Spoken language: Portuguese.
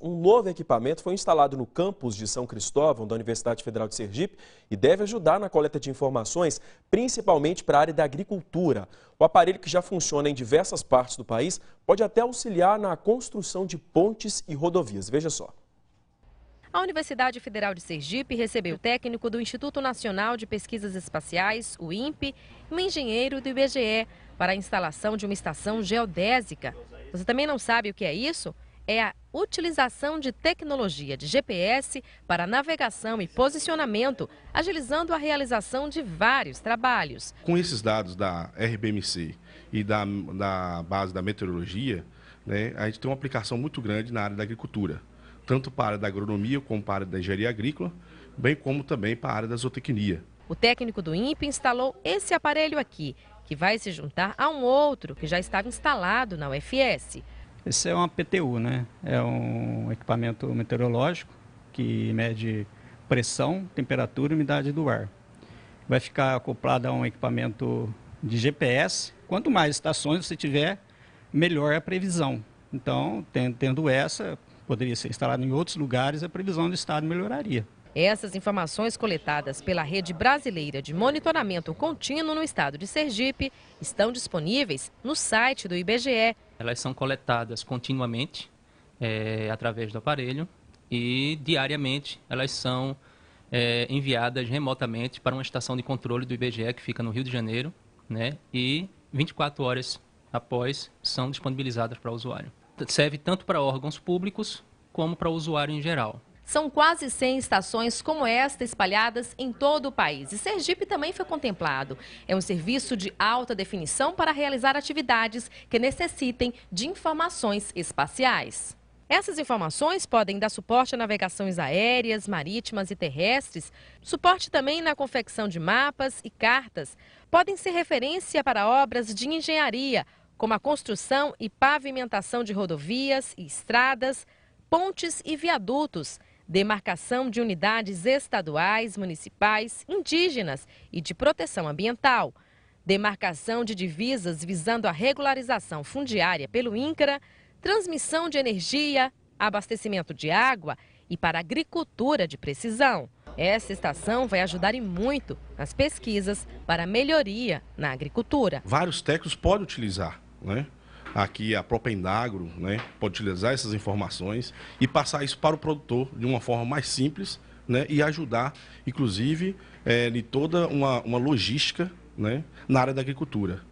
Um novo equipamento foi instalado no campus de São Cristóvão, da Universidade Federal de Sergipe, e deve ajudar na coleta de informações, principalmente para a área da agricultura. O aparelho, que já funciona em diversas partes do país, pode até auxiliar na construção de pontes e rodovias. Veja só. A Universidade Federal de Sergipe recebeu o técnico do Instituto Nacional de Pesquisas Espaciais, o INPE, e um engenheiro do IBGE para a instalação de uma estação geodésica. Você também não sabe o que é isso? é a utilização de tecnologia de GPS para navegação e posicionamento, agilizando a realização de vários trabalhos. Com esses dados da RBMC e da, da base da meteorologia, né, a gente tem uma aplicação muito grande na área da agricultura, tanto para a área da agronomia como para a área da engenharia agrícola, bem como também para a área da zootecnia. O técnico do INPE instalou esse aparelho aqui, que vai se juntar a um outro que já estava instalado na UFS. Esse é uma PTU, né? É um equipamento meteorológico que mede pressão, temperatura e umidade do ar. Vai ficar acoplado a um equipamento de GPS. Quanto mais estações você tiver, melhor é a previsão. Então, tendo essa, poderia ser instalado em outros lugares, a previsão do Estado melhoraria. Essas informações coletadas pela Rede Brasileira de Monitoramento Contínuo no estado de Sergipe estão disponíveis no site do IBGE elas são coletadas continuamente é, através do aparelho e diariamente elas são é, enviadas remotamente para uma estação de controle do IBGE que fica no Rio de Janeiro, né? E 24 horas após são disponibilizadas para o usuário. Serve tanto para órgãos públicos como para o usuário em geral. São quase 100 estações como esta espalhadas em todo o país. E Sergipe também foi contemplado. É um serviço de alta definição para realizar atividades que necessitem de informações espaciais. Essas informações podem dar suporte a navegações aéreas, marítimas e terrestres, suporte também na confecção de mapas e cartas. Podem ser referência para obras de engenharia, como a construção e pavimentação de rodovias e estradas, pontes e viadutos demarcação de unidades estaduais, municipais, indígenas e de proteção ambiental, demarcação de divisas visando a regularização fundiária pelo INCRA, transmissão de energia, abastecimento de água e para agricultura de precisão. Essa estação vai ajudar e muito nas pesquisas para melhoria na agricultura. Vários técnicos podem utilizar, né? aqui a própria Indagro né, pode utilizar essas informações e passar isso para o produtor de uma forma mais simples né, e ajudar, inclusive, é, de toda uma, uma logística né, na área da agricultura.